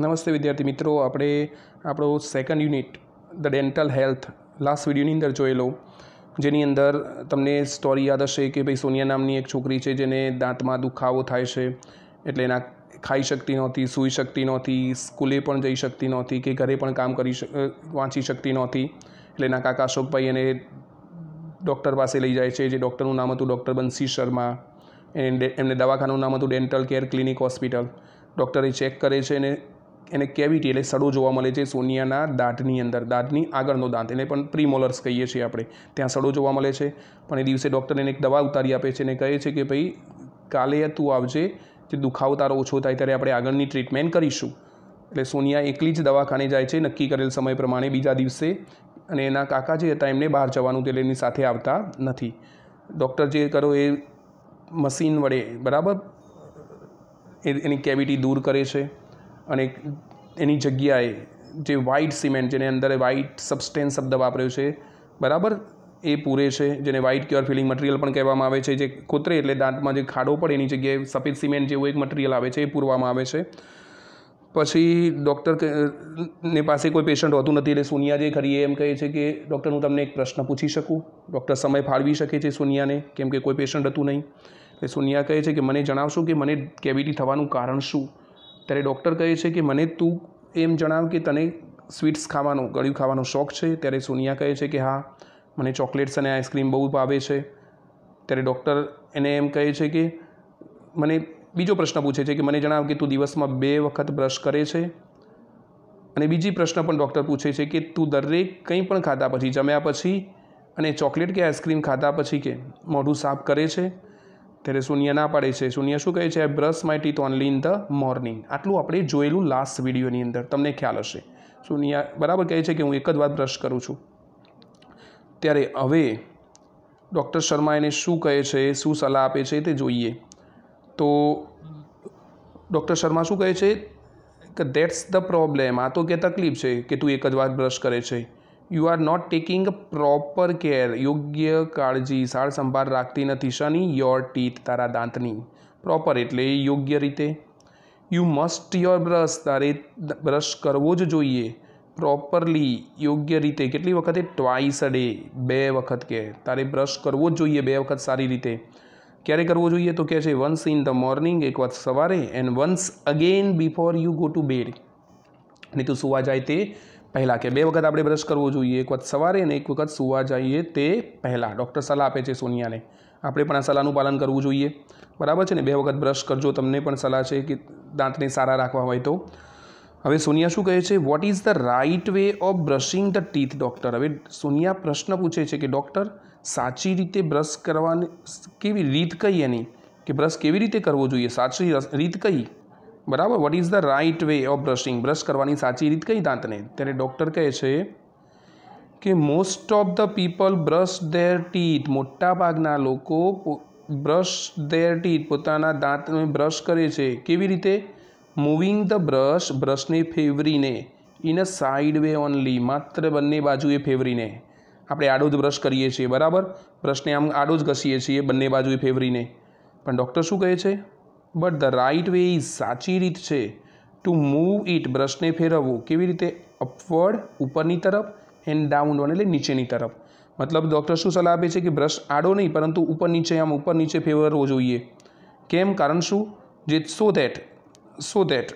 નમસ્તે વિદ્યાર્થી મિત્રો આપણે આપણો second unit the dental health last વિડીયોની અંદર જોયેલો જેની અંદર તમને સ્ટોરી યાદ હશે કે ભાઈ સોનિયા નામની એક છોકરી છે જેને દાંતમાં દુખાવો થાય છે એટલે એના ખાઈ શકતી નહોતી સૂઈ શકતી નહોતી સ્કૂલે પણ જઈ શકતી નહોતી કે ઘરે પણ કામ કરી વાંચી શકતી નહોતી એટલે એના કાકા અશોકભાઈ એને ડૉક્ટર પાસે લઈ જાય છે જે ડૉક્ટરનું નામ હતું ડૉક્ટર બંસી શર્મા એમને દવાખાનું નામ હતું ડેન્ટલ કેર ક્લિનિક હોસ્પિટલ ડૉક્ટરે ચેક કરે છે અને એને કેવિટી એટલે સડો જોવા મળે છે સોનિયાના દાંતની અંદર દાંતની આગળનો દાંત એને પણ પ્રીમોલર્સ કહીએ છીએ આપણે ત્યાં સડો જોવા મળે છે પણ એ દિવસે ડૉક્ટર એને એક દવા ઉતારી આપે છે અને કહે છે કે ભાઈ કાલે તું આવજે જે દુખાવો તારો ઓછો થાય ત્યારે આપણે આગળની ટ્રીટમેન્ટ કરીશું એટલે સોનિયા એકલી જ દવાખાને જાય છે નક્કી કરેલ સમય પ્રમાણે બીજા દિવસે અને એના કાકા જે હતા એમને બહાર જવાનું તે એની સાથે આવતા નથી ડૉક્ટર જે કરો એ મશીન વડે બરાબર એ એની કેવિટી દૂર કરે છે અને એની જગ્યાએ જે વ્હાઇટ સિમેન્ટ જેની અંદર વ્હાઇટ સબસ્ટેન્સ શબ્દ વાપર્યો છે બરાબર એ પૂરે છે જેને વ્હાઇટ ક્યોર ફિલિંગ મટીરિયલ પણ કહેવામાં આવે છે જે કોતરે એટલે દાંતમાં જે ખાડો પડે એની જગ્યાએ સફેદ સિમેન્ટ જેવું એક મટીરિયલ આવે છે એ પૂરવામાં આવે છે પછી ડૉક્ટર ને પાસે કોઈ પેશન્ટ હોતું નથી એટલે સોનિયા જે ખરી એમ કહે છે કે ડૉક્ટર હું તમને એક પ્રશ્ન પૂછી શકું ડૉક્ટર સમય ફાળવી શકે છે સોનિયાને કેમ કે કોઈ પેશન્ટ હતું નહીં એટલે સોનિયા કહે છે કે મને જણાવશો કે મને કેવિટી થવાનું કારણ શું ત્યારે ડૉક્ટર કહે છે કે મને તું એમ જણાવ કે તને સ્વીટ્સ ખાવાનો ગળ્યું ખાવાનો શોખ છે ત્યારે સોનિયા કહે છે કે હા મને ચોકલેટ્સ અને આઈસ્ક્રીમ બહુ ભાવે છે ત્યારે ડૉક્ટર એને એમ કહે છે કે મને બીજો પ્રશ્ન પૂછે છે કે મને જણાવ કે તું દિવસમાં બે વખત બ્રશ કરે છે અને બીજી પ્રશ્ન પણ ડૉક્ટર પૂછે છે કે તું દરેક કંઈ પણ ખાધા પછી જમ્યા પછી અને ચોકલેટ કે આઈસ્ક્રીમ ખાધા પછી કે મોઢું સાફ કરે છે ત્યારે શૂન્ય ના પાડે છે શૂન્ય શું કહે છે brush my teeth only in the morning આટલું આપણે જોયેલું લાસ્ટ વિડીયોની અંદર તમને ખ્યાલ હશે શૂન્ય બરાબર કહે છે કે હું એક જ વાર બ્રશ કરું છું ત્યારે હવે ડૉક્ટર શર્મા એને શું કહે છે શું સલાહ આપે છે તે જોઈએ તો ડૉક્ટર શર્મા શું કહે છે કે દેટ્સ ધ પ્રોબ્લેમ આ તો કે તકલીફ છે કે તું એક જ વાર બ્રશ કરે છે you are not taking proper care યોગ્ય કાળજી સારસંભાળ રાખતી નથી શની યોર ટીથ તારા દાંતની પ્રોપર એટલે યોગ્ય રીતે યુ મસ્ટ યોર બ્રશ તારે બ્રશ કરવો જ જોઈએ પ્રોપરલી યોગ્ય રીતે કેટલી વખતે ટ્વાઇસ અ બે વખત કે તારે બ્રશ કરવો જ જોઈએ બે વખત સારી રીતે ક્યારે કરવો જોઈએ તો કહે છે વન્સ ઇન ધ મોર્નિંગ એક વખત સવારે and once again before you go to bed નહીં તો સુવા જાય તે પહેલાં કે બે વખત આપણે બ્રશ કરવો જોઈએ એક વખત સવારે અને એક વખત સુવા જઈએ તે પહેલાં ડૉક્ટર સલાહ આપે છે સોનિયાને આપણે પણ આ સલાહનું પાલન કરવું જોઈએ બરાબર છે ને બે વખત બ્રશ કરજો તમને પણ સલાહ છે કે દાંતને સારા રાખવા હોય તો હવે સોનિયા શું કહે છે what is the right way of brushing the teeth doctor હવે સોનિયા પ્રશ્ન પૂછે છે કે ડૉક્ટર સાચી રીતે બ્રશ કરવાની કેવી રીત કઈ એની કે બ્રશ કેવી રીતે કરવો જોઈએ સાચી રીત કઈ બરાબર what is the right way of brushing brush કરવાની સાચી રીત કઈ દાંતને ત્યારે ડૉક્ટર કહે છે કે most of the people brush their teeth મોટાભાગના લોકો બ્રશ ધેર ટીથ પોતાના દાંતને બ્રશ કરે છે કેવી રીતે મૂવિંગ ધ બ્રશ બ્રશને ફેવરીને in a side way only માત્ર બંને બાજુએ ફેવરીને આપણે આડો જ બ્રશ કરીએ છીએ બરાબર બ્રશને આમ આડો જ ઘસીએ છીએ બંને બાજુએ ફેવરીને પણ ડૉક્ટર શું કહે છે but the right way is સાચી રીત છે ટુ મૂવ ઇટ બ્રશને ફેરવવું કેવી રીતે અપવર્ડ ઉપરની તરફ એન્ડ ડાઉનવર્ડ એટલે નીચેની તરફ મતલબ ડૉક્ટર શું સલાહ આપે છે કે બ્રશ આડો નહીં પરંતુ ઉપર નીચે આમ ઉપર નીચે ફેરવવો જોઈએ કેમ કારણ શું જે so that so that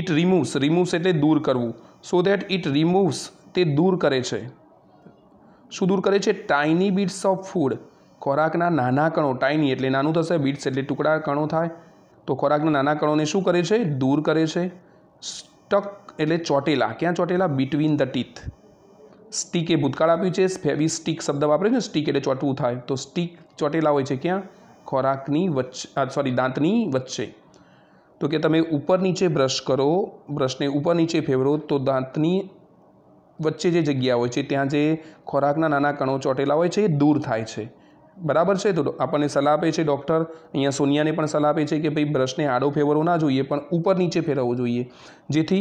it removes removes એટલે દૂર કરવું સો ધેટ ઇટ રિમૂવ્સ તે દૂર કરે છે શું દૂર કરે છે ટાઇની બિટ્સ ઓફ ફૂડ ખોરાકના નાના કણો ટાઈની એટલે નાનું થશે બીટ્સ એટલે ટુકડા કણો થાય તો ખોરાકના નાના કણોને શું કરે છે દૂર કરે છે સ્ટક એટલે ચોટેલા ક્યાં ચોટેલા બિટવીન ધ ટીથ સ્ટીક ભૂતકાળ આપ્યું છે ફેવી સ્ટીક શબ્દ વાપરે છે સ્ટીક એટલે ચોટવું થાય તો સ્ટીક ચોટેલા હોય છે ક્યાં ખોરાકની વચ્ચે સોરી દાંતની વચ્ચે તો કે તમે ઉપર નીચે બ્રશ કરો બ્રશને ઉપર નીચે ફેરવો તો દાંતની વચ્ચે જે જગ્યા હોય છે ત્યાં જે ખોરાકના નાના કણો ચોટેલા હોય છે એ દૂર થાય છે બરાબર છે તો આપણને સલાહ આપે છે ડૉક્ટર અહીંયા સોનિયાને પણ સલાહ આપે છે કે ભાઈ બ્રશને આડો ફેરવવો ના જોઈએ પણ ઉપર નીચે ફેરવવો જોઈએ જેથી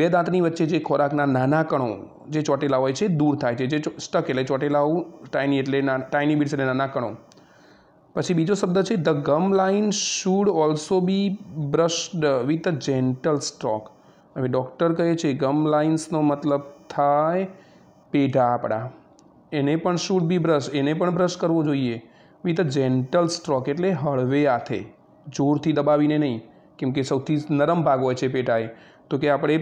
બે દાંતની વચ્ચે જે ખોરાકના નાના કણો જે ચોટેલા હોય છે દૂર થાય છે જે સ્ટક એટલે ચોટેલાઓ ટાઈની એટલે ના ટાઈની બીટ્સ એટલે નાના કણો પછી બીજો શબ્દ છે the gum line should also be brushed with a gentle stroke હવે ડૉક્ટર કહે છે ગમ લાઇન્સનો મતલબ થાય પેઢા આપણા એને પણ શુડ બી બ્રશ એને પણ બ્રશ કરવો જોઈએ વિથ અ જેન્ટલ સ્ટ્રોક એટલે હળવે હાથે જોરથી દબાવીને નહીં કેમ કે સૌથી નરમ ભાગ હોય છે પેટાએ તો કે આપણે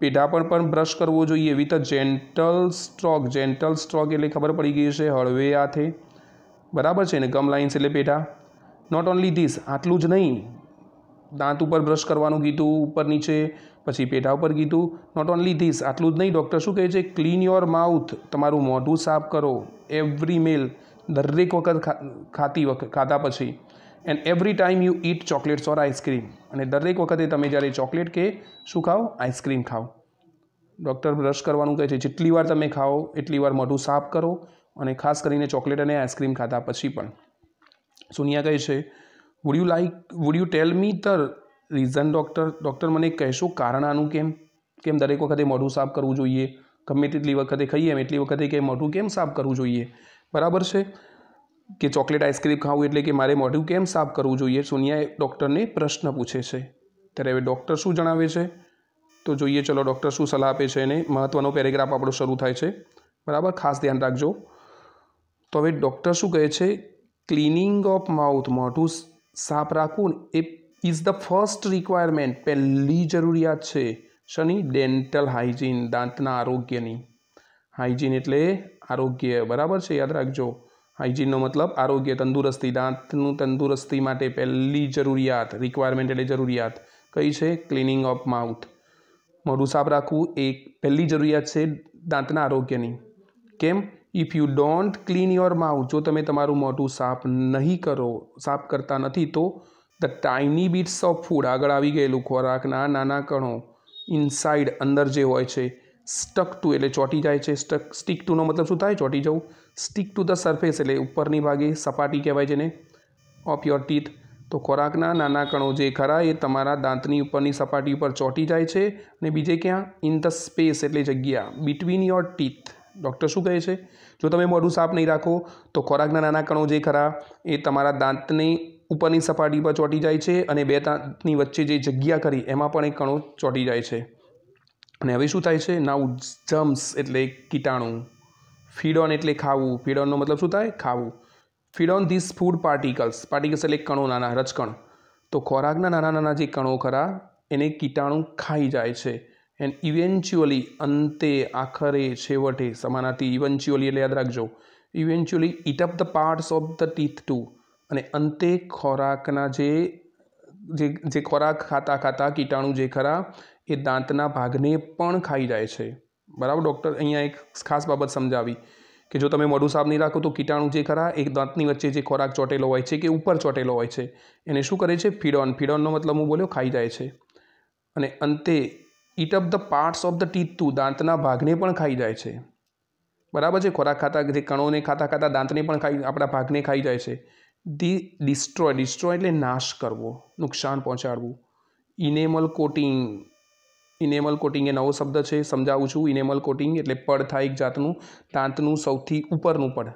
પેઢા પર પણ બ્રશ કરવો જોઈએ with a gentle stroke gentle stroke એટલે ખબર પડી ગઈ છે હળવે હાથે બરાબર છે ને ગમ લાઇન્સ એટલે પેઢા નોટ ઓન્લી ધીસ આટલું જ નહીં દાંત ઉપર બ્રશ કરવાનું કીધું ઉપર નીચે પછી પેટા ઉપર કીધું નોટ ઓનલી ધીસ આટલું જ નહીં ડૉક્ટર શું કહે છે ક્લીન યોર માઉથ તમારું મોઢું સાફ કરો એવરી મેલ દરેક વખત ખાતી વખત ખાતા પછી and every time you eat chocolate or ice cream અને દરેક વખતે તમે જ્યારે ચોકલેટ કે શું ખાઓ આઈસ્ક્રીમ ખાઓ ડૉક્ટર બ્રશ કરવાનું કહે છે જેટલી વાર તમે ખાઓ એટલી વાર મોઢું સાફ કરો અને ખાસ કરીને ચોકલેટ અને આઈસ્ક્રીમ ખાતા પછી પણ સોનિયા કહે છે would you like would you tell me the reason doctor doctor મને કહેશો કારણ આનું કેમ કેમ દરેક વખતે મોઢું સાફ કરવું જોઈએ ગમે તેટલી વખતે ખાઈએ એમ એટલી વખતે કે મોઢું કેમ સાફ કરવું જોઈએ બરાબર છે કે ચોકલેટ આઈસ્ક્રીમ ખાવું એટલે કે મારે મોઢું કેમ સાફ કરવું જોઈએ સોનિયાએ ડૉક્ટરને પ્રશ્ન પૂછે છે ત્યારે હવે ડૉક્ટર શું જણાવે છે તો જોઈએ ચલો ડૉક્ટર શું સલાહ આપે છે એને મહત્ત્વનો પેરેગ્રાફ આપણો શરૂ થાય છે બરાબર ખાસ ધ્યાન રાખજો તો હવે ડૉક્ટર શું કહે છે ક્લિનિંગ ઓફ માઉથ મોઢું સાફ રાખવું એ ઇઝ ધ ફર્સ્ટ રિક્વાયરમેન્ટ પહેલી જરૂરિયાત છે શનિ ડેન્ટલ હાઇજીન દાંતના આરોગ્યની હાઇજીન એટલે આરોગ્ય બરાબર છે યાદ રાખજો હાઇજીનનો મતલબ આરોગ્ય તંદુરસ્તી દાંતનું તંદુરસ્તી માટે પહેલી જરૂરિયાત રિક્વાયરમેન્ટ એટલે જરૂરિયાત કઈ છે ક્લિનિંગ ઓફ માઉથ મોઢું સાફ રાખવું એક પહેલી જરૂરિયાત છે દાંતના આરોગ્યની કેમ if you don't clean your mouth જો તમે તમારું મોઢું સાફ નહીં કરો સાફ કરતા નથી તો the tiny bits of food આગળ આવી ગયેલું ખોરાકના નાના કણો ઇનસાઇડ અંદર જે હોય છે સ્ટક ટુ એટલે ચોટી જાય છે સ્ટક સ્ટિક ટુનો મતલબ શું થાય ચોટી જવું સ્ટિક ટુ ધ સરફેસ એટલે ઉપરની ભાગે સપાટી કહેવાય છે ને ઓફ યોર ટીથ તો ખોરાકના નાના કણો જે ખરા એ તમારા દાંતની ઉપરની સપાટી ઉપર ચોંટી જાય છે અને બીજે ક્યાં ઇન ધ સ્પેસ એટલે જગ્યા બિટવીન યોર ટીથ ડૉક્ટર શું કહે છે જો તમે મોઢું સાફ નહીં રાખો તો ખોરાકના નાના કણો જે ખરા એ તમારા દાંતની ઉપરની સપાટી પર ચોંટી જાય છે અને બે દાંતની વચ્ચે જે જગ્યા કરી એમાં પણ એક કણો ચોંટી જાય છે અને હવે શું થાય છે નાઉ જમ્સ એટલે કીટાણુ ફીડોન એટલે ખાવું ફીડોનનો મતલબ શું થાય ખાવું feed on this food particles particles એટલે કણો નાના રજકણ તો ખોરાકના નાના નાના જે કણો ખરા એને કીટાણુ ખાઈ જાય છે એન્ડ ઇવેન્ચ્યુઅલી અંતે આખરે છેવટે સમાનાર્થી ઇવેન્ચ્યુઅલી એટલે યાદ રાખજો eventually eat up the parts of the teeth too અને અંતે ખોરાકના જે જે જે ખોરાક ખાતા ખાતા કીટાણુ જે ખરા એ દાંતના ભાગને પણ ખાઈ જાય છે બરાબર ડૉક્ટર અહીંયા એક ખાસ બાબત સમજાવી કે જો તમે મોઢું સાફ નહીં રાખો તો કીટાણુ જે ખરા એ દાંતની વચ્ચે જે ખોરાક ચોટેલો હોય છે કે ઉપર ચોટેલો હોય છે એને શું કરે છે ફીડોન ફીડોનનો મતલબ હું બોલ્યો ખાઈ જાય છે અને અંતે eat up the parts of the teeth too દાંતના ભાગને પણ ખાઈ જાય છે બરાબર છે ખોરાક ખાતા જે કણોને ખાતા ખાતા દાંતને પણ ખાઈ આપણા ભાગને ખાઈ જાય છે ધી ડિસ્ટ્રોય ડિસ્ટ્રોય એટલે નાશ કરવો નુકસાન પહોંચાડવું ઇનેમલ કોટિંગ ઇનેમલ કોટિંગ એ નવો શબ્દ છે સમજાવું છું ઇનેમલ કોટિંગ એટલે પડ થાય એક જાતનું દાંતનું સૌથી ઉપરનું પડ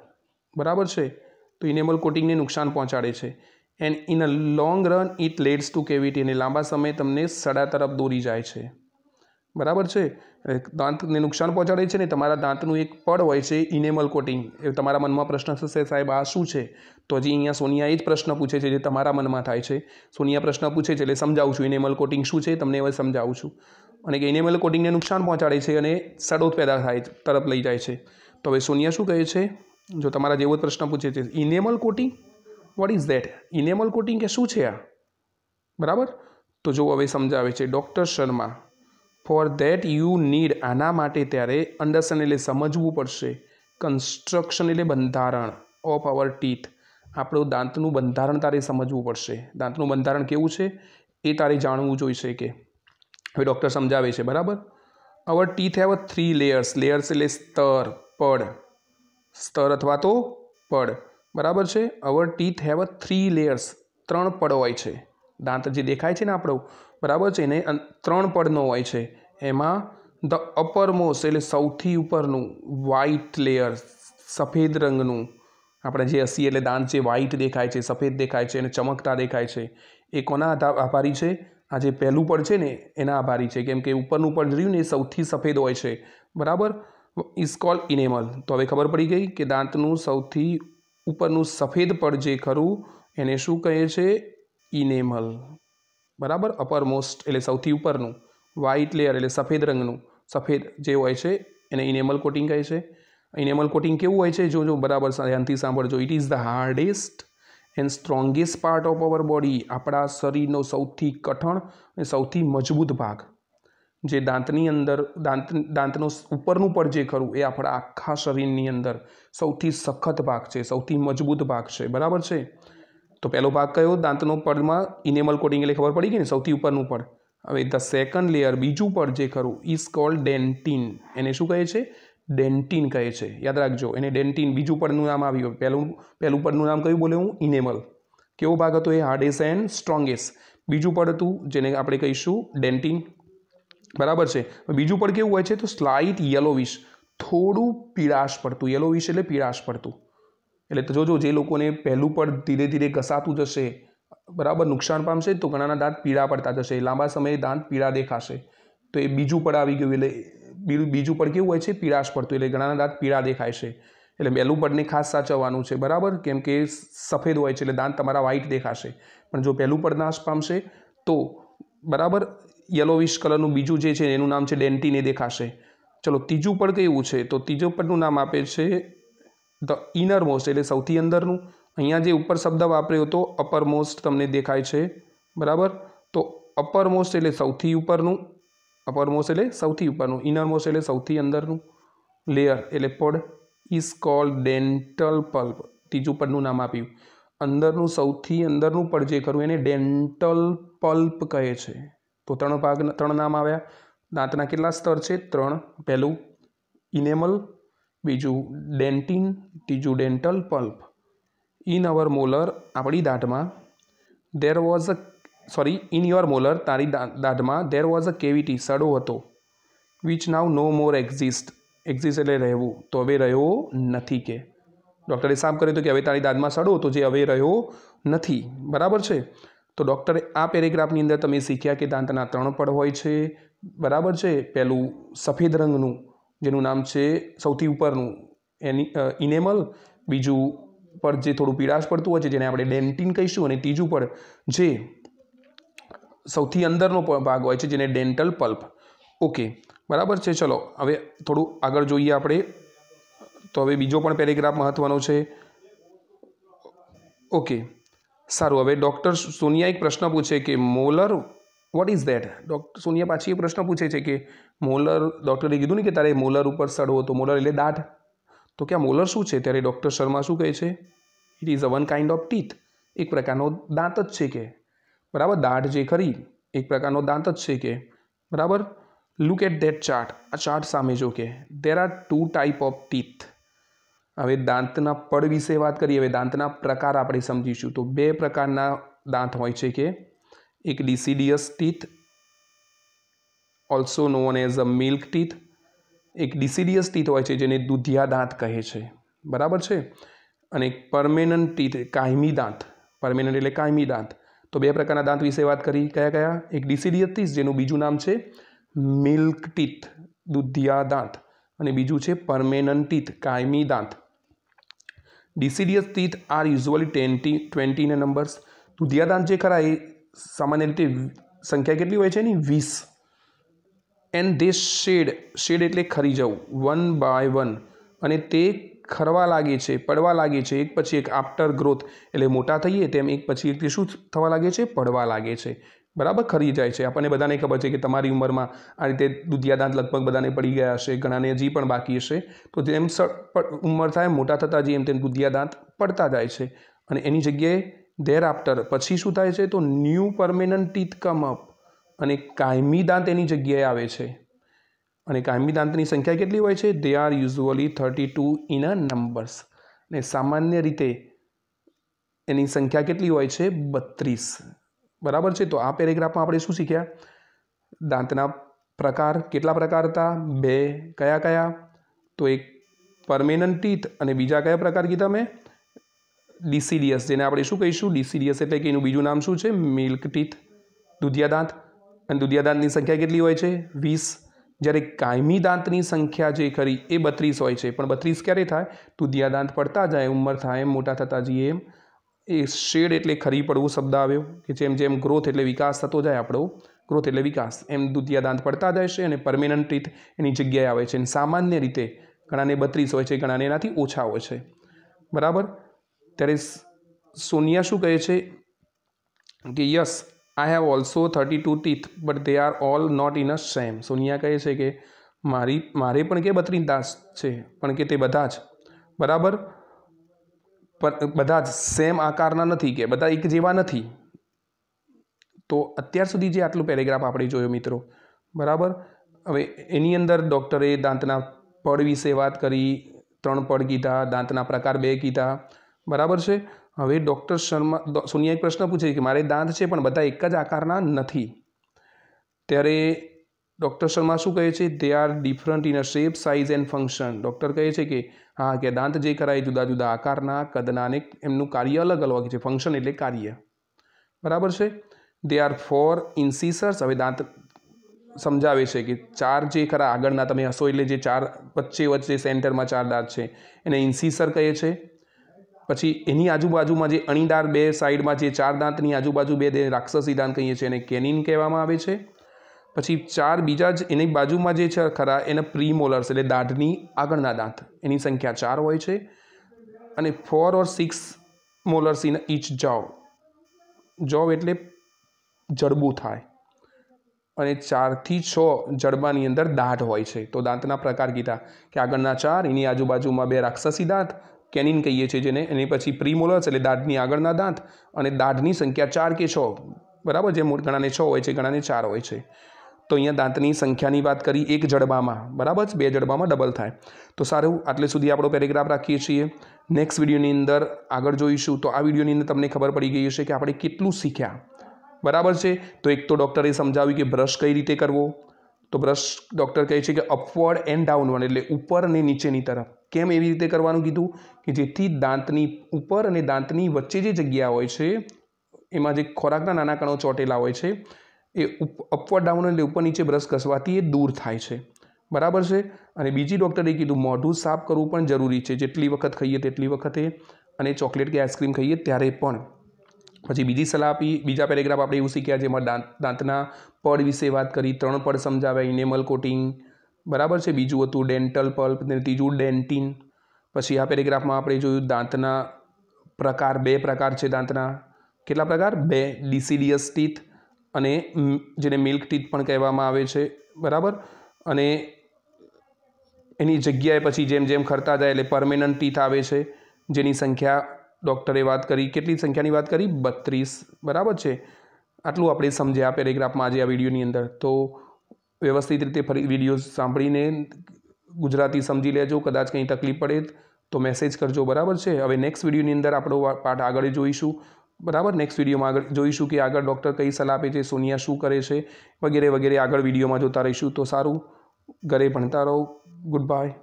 બરાબર છે તો ઇનેમલ કોટિંગને નુકસાન પહોંચાડે છે and in a long run it leads to cavity અને લાંબા સમય તમને સડા તરફ દોરી જાય છે બરાબર છે દાંતને નુકસાન પહોંચાડે છે ને તમારા દાંતનું એક પડ હોય છે ઇનેમલ કોટિંગ એ તમારા મનમાં પ્રશ્ન થશે સાહેબ આ શું છે તો હજી અહીંયા સોનિયા એ જ પ્રશ્ન પૂછે છે જે તમારા મનમાં થાય છે સોનિયા પ્રશ્ન પૂછે છે એટલે સમજાવું છું ઇનેમલ કોટિંગ શું છે તમને હવે સમજાવું છું અને કે ઇનેમલ કોટિંગને નુકસાન પહોંચાડે છે અને સડોદ પેદા થાય તરફ લઈ જાય છે તો હવે સોનિયા શું કહે છે જો તમારા જેવો જ પ્રશ્ન પૂછે છે enamel coating what is that enamel coating કે શું છે આ બરાબર તો જો હવે સમજાવે છે doctor Sharma for that you need આના માટે ત્યારે અંડરસ્ટેન્ડ એટલે સમજવું પડશે કન્સ્ટ્રક્શન એટલે બંધારણ ઓફ અવર ટીથ આપણું દાંતનું બંધારણ તારે સમજવું પડશે દાંતનું બંધારણ કેવું છે એ તારે જાણવું જોઈશે કે હવે ડૉક્ટર સમજાવે છે બરાબર our teeth have three layers layers એટલે સ્તર પડ સ્તર અથવા તો પડ બરાબર છે our teeth have three layers ત્રણ પડ હોય છે દાંત જે દેખાય છે ને આપણો બરાબર છે એને ત્રણ પડનો હોય છે એમાં ધ અપર મોસ્ટ એટલે સૌથી ઉપરનું વ્હાઇટ લેયર સફેદ રંગનું આપણે જે હસી એટલે દાંત જે વ્હાઇટ દેખાય છે સફેદ દેખાય છે અને ચમકતા દેખાય છે એ કોના આભારી છે આ જે પહેલું પડ છે ને એના આભારી છે કેમ કે ઉપરનું પડ રહ્યું ને એ સૌથી સફેદ હોય છે બરાબર ઇઝ કોલ ઇનેમલ તો હવે ખબર પડી ગઈ કે દાંતનું સૌથી ઉપરનું સફેદ પડ જે ખરું એને શું કહે છે ઇનેમલ બરાબર અપર મોસ્ટ એટલે સૌથી ઉપરનું વ્હાઇટ લેયર એટલે સફેદ રંગનું સફેદ જે હોય છે એને ઇનેમલ કોટિંગ કહે છે ઇનેમલ કોટિંગ કેવું હોય છે જો જો બરાબર ધ્યાનથી સાંભળજો it is the hardest and strongest part of our body આપણા શરીરનો સૌથી કઠણ અને સૌથી મજબૂત ભાગ જે દાંતની અંદર દાંત દાંતનો ઉપરનું પડ જે ખરું એ આપણા આખા શરીરની અંદર સૌથી સખત ભાગ છે સૌથી મજબૂત ભાગ છે બરાબર છે તો પહેલો ભાગ કયો દાંતનો પડમાં ઇનેમલ કોટિંગ એટલે ખબર પડી ગઈ ને સૌથી ઉપરનું પડ હવે ધ સેકન્ડ લેયર બીજું પડ જે ખરું ઇઝ કોલ્ડ ડેન્ટિન એને શું કહે છે ડેન્ટિન કહે છે યાદ રાખજો એને ડેન્ટિન બીજું પડનું નામ આવ્યું પહેલું પહેલું પડનું નામ કયું બોલે હું ઇનેમલ કેવો ભાગ હતો એ હાર્ડેસ એન્ડ સ્ટ્રોંગેસ્ટ બીજું પડ હતું જેને આપણે કહીશું ડેન્ટિન બરાબર છે બીજું પડ કેવું હોય છે તો સ્લાઇટ યલોવિશ થોડું પીળાશ પડતું યલોવિશ એટલે પીળાશ પડતું એટલે તો જોજો જે લોકોને પહેલું પડ ધીરે ધીરે ઘસાતું જશે બરાબર નુકસાન પામશે તો ઘણાના દાંત પીળા પડતા જશે લાંબા સમયે દાંત પીળા દેખાશે તો એ બીજું પડ આવી ગયું એટલે બીજું પડ કેવું હોય છે પીળાશ પડતું એટલે ઘણાના દાંત પીળા દેખાય છે એટલે પહેલું પડને ખાસ સાચવવાનું છે બરાબર કેમ કે સફેદ હોય છે એટલે દાંત તમારા વ્હાઇટ દેખાશે પણ જો પહેલું પડ નાશ પામશે તો બરાબર યલોવિશ કલરનું બીજું જે છે એનું નામ છે ડેન્ટીને દેખાશે ચલો ત્રીજું પડ કેવું છે તો ત્રીજો પડનું નામ આપે છે ધ ઇનર મોસ્ટ એટલે સૌથી અંદરનું અહીંયા જે ઉપર શબ્દ વાપર્યો હતો અપર મોસ્ટ તમને દેખાય છે બરાબર તો અપર મોસ્ટ એટલે સૌથી ઉપરનું અપર મોસ્ટ એટલે સૌથી ઉપરનું ઇનર મોસ્ટ એટલે સૌથી અંદરનું લેયર એટલે પડ ઇઝ કોલ્ડ ડેન્ટલ પલ્પ ત્રીજું પડનું નામ આપ્યું અંદરનું સૌથી અંદરનું પડ જે ખરું એને ડેન્ટલ પલ્પ કહે છે તો ત્રણ ભાગ ત્રણ નામ આવ્યા દાંતના કેટલા સ્તર છે ત્રણ પહેલું ઇનેમલ બીજું ડેન્ટિન ત્રીજું dental pulp in our molar આપણી દાંતમાં there was a sorry in your molar તારી દાંતમાં ધેર વોઝ અ કેવિટી સડો હતો which now no more exist exist એટલે રહેવું તો હવે રહ્યો નથી કે ડૉક્ટરે સાફ કર્યું હતું કે હવે તારી દાંતમાં સડો તો જે હવે રહ્યો નથી બરાબર છે તો ડૉક્ટરે આ પેરેગ્રાફની અંદર તમે શીખ્યા કે દાંતના ત્રણ પડ હોય છે બરાબર છે પહેલું સફેદ રંગનું જેનું નામ છે સૌથી ઉપરનું એની ઇનેમલ બીજું પર જે થોડું પીળાશ પડતું હોય છે જેને આપણે ડેન્ટિન કહીશું અને ત્રીજું પર જે સૌથી અંદરનો ભાગ હોય છે જેને ડેન્ટલ પલ્પ ઓકે બરાબર છે ચલો હવે થોડું આગળ જોઈએ આપણે તો હવે બીજો પણ પેરેગ્રાફ મહત્ત્વનો છે ઓકે સારું હવે ડૉક્ટર સોનિયા એક પ્રશ્ન પૂછે કે molar what is that doctor Sonia પાછી એ પ્રશ્ન પૂછે છે કે મોલર ડૉક્ટરે કીધું ને કે તારે મોલર ઉપર સડવો તો મોલર એટલે દાંત તો કે આ મોલર શું છે ત્યારે ડૉક્ટર શર્મા શું કહે છે it is a one kind of teeth એક પ્રકારનો દાંત જ છે કે બરાબર દાંત જે ખરી એક પ્રકારનો દાંત જ છે કે બરાબર લુક એટ ધેટ ચાર્ટ આ ચાર્ટ સામે જો કે there are two type of teeth હવે દાંતના પડ વિશે વાત કરીએ હવે દાંતના પ્રકાર આપણે સમજીશું તો બે પ્રકારના દાંત હોય છે કે એક deciduous teeth also known as a milk teeth એક ડિસિડિયસ ટીથ હોય છે જેને દૂધિયા દાંત કહે છે બરાબર છે અને એક પરમેનન્ટ ટીથ કાયમી દાંત પરમેનન્ટ એટલે કાયમી દાંત તો બે પ્રકારના દાંત વિશે વાત કરી કયા કયા એક ડિસિડિયસ ટીથ જેનું બીજું નામ છે મિલ્ક ટીથ દૂધિયા દાંત અને બીજું છે પરમેનન્ટ ટીથ કાયમી દાંત deciduous teeth are usually twenty ટ્વેન્ટીના નંબર્સ દૂધિયા દાંત જે ખરા એ સામાન્ય રીતે સંખ્યા કેટલી હોય છે એની વીસ એન્ડ ધે શેડ શેડ એટલે ખરી જવું વન બાય વન અને તે ખરવા લાગે છે પડવા લાગે છે એક પછી એક આફ્ટર ગ્રોથ એટલે મોટા થઈએ તેમ એક પછી એક તે શું થવા લાગે છે પડવા લાગે છે બરાબર ખરી જાય છે આપણને બધાને ખબર છે કે તમારી ઉંમરમાં આ રીતે દુધિયા દાંત લગભગ બધાને પડી ગયા હશે ઘણાને હજી પણ બાકી હશે તો જેમ ઉંમર થાય મોટા થતાં જે એમ તેમ દુધિયા દાંત પડતા જાય છે અને એની જગ્યાએ ધેર આફ્ટર પછી શું થાય છે તો new permanent teeth come up અને કાયમી દાંત એની જગ્યાએ આવે છે અને કાયમી દાંતની સંખ્યા કેટલી હોય છે they are usually thirty two in a numbers ને સામાન્ય રીતે એની સંખ્યા કેટલી હોય છે બત્રીસ બરાબર છે તો આ પેરેગ્રાફમાં આપણે શું શીખ્યા દાંતના પ્રકાર કેટલા પ્રકાર હતા બે કયા કયા તો એક પરમેનન્ટ ટીથ અને બીજા કયા પ્રકાર કીધા મેં ડિસિડિયસ જેને આપણે શું કહીશું ડિસિડિયસ એટલે કે એનું બીજું નામ શું છે મિલ્ક ટીથ દુધિયા દાંત અને દુધિયા દાંતની સંખ્યા કેટલી હોય છે વીસ જ્યારે કાયમી દાંતની સંખ્યા જે ખરી એ બત્રીસ હોય છે પણ બત્રીસ ક્યારે થાય દુધિયા દાંત પડતા જાય ઉંમર થાય એમ મોટા થતા જઈએ એમ એ શેડ એટલે ખરી પડવું શબ્દ આવ્યો કે જેમ જેમ ગ્રોથ એટલે વિકાસ થતો જાય આપણો ગ્રોથ એટલે વિકાસ એમ દુધિયા દાંત પડતા જાય છે અને પરમેનન્ટ ટીથ એની જગ્યાએ આવે છે અને સામાન્ય રીતે ઘણાને બત્રીસ હોય છે ઘણાને એનાથી ઓછા હોય છે બરાબર ત્યારે સોનિયા શું કહે છે કે yes I have also thirty two teeth but they are all not in a same Sonia કહે છે કે મારી મારે પણ કે બત્રીસ દાસ છે પણ કે તે બધા જ બરાબર બધા જ સેમ આકારના નથી કે બધા એક જેવા નથી તો અત્યાર સુધી જે આટલું પેરેગ્રાફ આપણે જોયો મિત્રો બરાબર હવે એની અંદર ડૉક્ટરે દાંતના પડ વિશે વાત કરી ત્રણ પડ કીધા દાંતના પ્રકાર બે કીધા બરાબર છે હવે ડૉક્ટર શર્મા સોનિયાએ પ્રશ્ન પૂછે કે મારે દાંત છે પણ બધા એક જ આકારના નથી ત્યારે ડૉક્ટર શર્મા શું કહે છે they are different in a shape size and function doctor કહે છે કે હા કે દાંત જે કરાય જુદા જુદા આકારના કદના અને એમનું કાર્ય અલગ અલગ છે ફંક્શન એટલે કાર્ય બરાબર છે દે આર ફોર ઇન્સીસર્સ હવે દાંત સમજાવે છે કે ચાર જે ખરા આગળના તમે હશો એટલે જે ચાર વચ્ચે વચ્ચે સેન્ટરમાં ચાર દાંત છે એને ઇન્સીસર કહે છે પછી એની આજુબાજુમાં જે અણીદાર બે સાઈડમાં જે ચાર દાંતની આજુબાજુ બે રાક્ષસી દાંત કહીએ છીએ એને કેનિન કહેવામાં આવે છે પછી ચાર બીજા જ એની બાજુમાં જે છે ખરા એના પ્રીમોલર્સ એટલે દાઢની આગળના દાંત એની સંખ્યા ચાર હોય છે અને four or six molars in each jaw jaw એટલે જડબું થાય અને ચારથી છ જડબાની અંદર દાઢ હોય છે તો દાંતના પ્રકાર કીધા કે આગળના ચાર એની આજુબાજુમાં બે રાક્ષસી દાંત કેનિન કહીએ છીએ જેને એની પછી પ્રીમોલર્સ એટલે દાઢની આગળના દાંત અને દાઢની સંખ્યા ચાર કે છ બરાબર જે ઘણાને છ હોય છે ઘણાને ચાર હોય છે તો અહીંયા દાંતની સંખ્યાની વાત કરી એક જડબામાં બરાબર બે જડબામાં ડબલ થાય તો સારું આટલે સુધી આપણો પેરેગ્રાફ રાખીએ છીએ નેક્સ્ટ વિડીયોની અંદર આગળ જોઈશું તો આ વિડીયોની અંદર તમને ખબર પડી ગઈ હશે કે આપણે કેટલું શીખ્યા બરાબર છે તો એક તો ડૉક્ટરે સમજાવ્યું કે બ્રશ કઈ રીતે કરવો તો બ્રશ ડૉક્ટર કહે છે કે અપવર્ડ એન્ડ ડાઉનવર્ડ એટલે ઉપર અને નીચેની તરફ કેમ એવી રીતે કરવાનું કીધું કે જેથી દાંતની ઉપર અને દાંતની વચ્ચે જે જગ્યા હોય છે એમાં જે ખોરાકના નાના કણો ચોટેલા હોય છે એ ઉપ અપવર ડાઉન એટલે ઉપર નીચે બ્રશ ઘસવાથી એ દૂર થાય છે બરાબર છે અને બીજી ડૉક્ટરે કીધું મોઢું સાફ કરવું પણ જરૂરી છે જેટલી વખત ખાઈએ તેટલી વખતે અને ચોકલેટ કે આઈસ્ક્રીમ ખાઈએ ત્યારે પણ પછી બીજી સલાહ આપી બીજા પેરેગ્રાફ આપણે એવું શીખ્યા જેમાં દાંત દાંતના પડ વિશે વાત કરી ત્રણ પડ સમજાવ્યા ઇનેમલ કોટિંગ બરાબર છે બીજું હતું ડેન્ટલ પલ્પ ને ત્રીજું ડેન્ટિન પછી આ પેરેગ્રાફમાં આપણે જોયું દાંતના પ્રકાર બે પ્રકાર છે દાંતના કેટલા પ્રકાર બે ડિસિડિયસ ટીથ અને જેને મિલ્ક ટીથ પણ કહેવામાં આવે છે બરાબર અને એની જગ્યાએ પછી જેમ જેમ ખરતા જાય એટલે પરમેનન્ટ ટીથ આવે છે જેની સંખ્યા ડૉક્ટરે વાત કરી કેટલી સંખ્યાની વાત કરી બત્રીસ બરાબર છે આટલું આપણે સમજ્યા પેરેગ્રાફમાં આજે આ વિડીયોની અંદર તો વ્યવસ્થિત રીતે ફરી વિડીયો સાંભળીને ગુજરાતી સમજી લેજો કદાચ કંઈ તકલીફ પડે તો મેસેજ કરજો બરાબર છે હવે નેક્સ્ટ વિડીયોની અંદર આપણો પાઠ આગળ જોઈશું બરાબર નેક્સ્ટ વિડીયોમાં આગળ જોઈશું કે આગળ ડૉક્ટર કઈ સલાહ આપે છે સોનિયા શું કરે છે વગેરે વગેરે આગળ વિડીયોમાં જોતા રહીશું તો સારું ઘરે ભણતા રહો ગુડ બાય